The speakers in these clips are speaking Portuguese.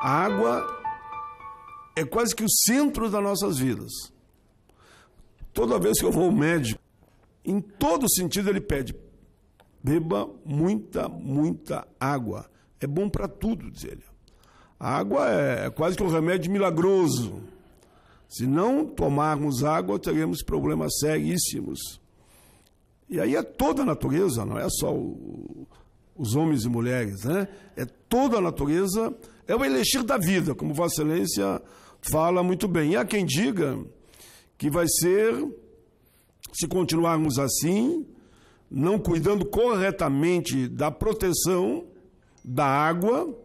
A água é quase que o centro das nossas vidas. Toda vez que eu vou ao médico, em todo sentido ele pede: beba muita, muita água. É bom para tudo, diz ele. A água é, é quase que um remédio milagroso. Se não tomarmos água, teremos problemas seríssimos. E aí é toda a natureza, não é só o, os homens e mulheres, né? É toda a natureza, é o elixir da vida, como Vossa Excelência fala muito bem. E há quem diga que vai ser, se continuarmos assim, não cuidando corretamente da proteção da água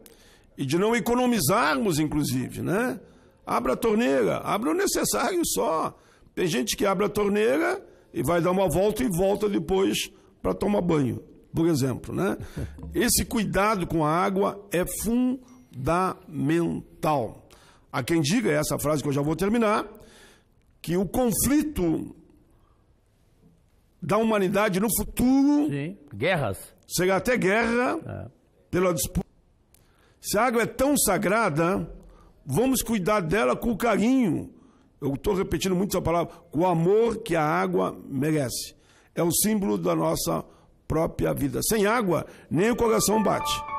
e de não economizarmos, inclusive, né? Abra a torneira, abra o necessário só. Tem gente que abre a torneira e vai dar uma volta e volta depois para tomar banho por exemplo, né? Esse cuidado com a água é fundamental. Há quem diga, é essa frase que eu já vou terminar, que o conflito da humanidade no futuro. Sim. Guerras. Será até guerra é. pela disputa. Se a água é tão sagrada, vamos cuidar dela com carinho. Eu estou repetindo muito essa palavra, com o amor que a água merece. É o símbolo da nossa humanidade própria vida. Sem água, nem o coração bate.